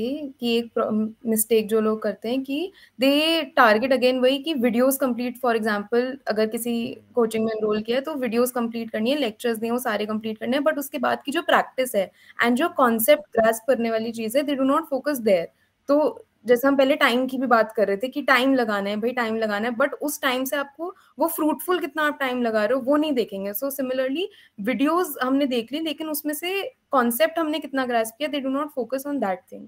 कि एक मिस्टेक जो लोग करते हैं कि दे टारगेट अगेन वही कि वीडियोस कंप्लीट फॉर एग्जांपल अगर किसी कोचिंग में एनरोल किया है तो वीडियोस कंप्लीट करनी है लेक्चर्स नहीं वो सारे कंप्लीट करने हैं बट उसके बाद की जो प्रैक्टिस है एंड जो कॉन्सेप्ट ग्रास्प करने वाली चीज़ है they do not focus there तो जैसे हम पहले टाइम की भी बात कर रहे थे कि टाइम लगाना है भाई टाइम लगाना है बट उस टाइम से आपको वो फ्रूटफुल कितना आप टाइम लगा रहे हो वो नहीं देखेंगे सो सिमिलरली वीडियोस हमने देख ली लेकिन उसमें से कॉन्सेप्ट हमने कितना ग्रास्प किया they do not focus on that thing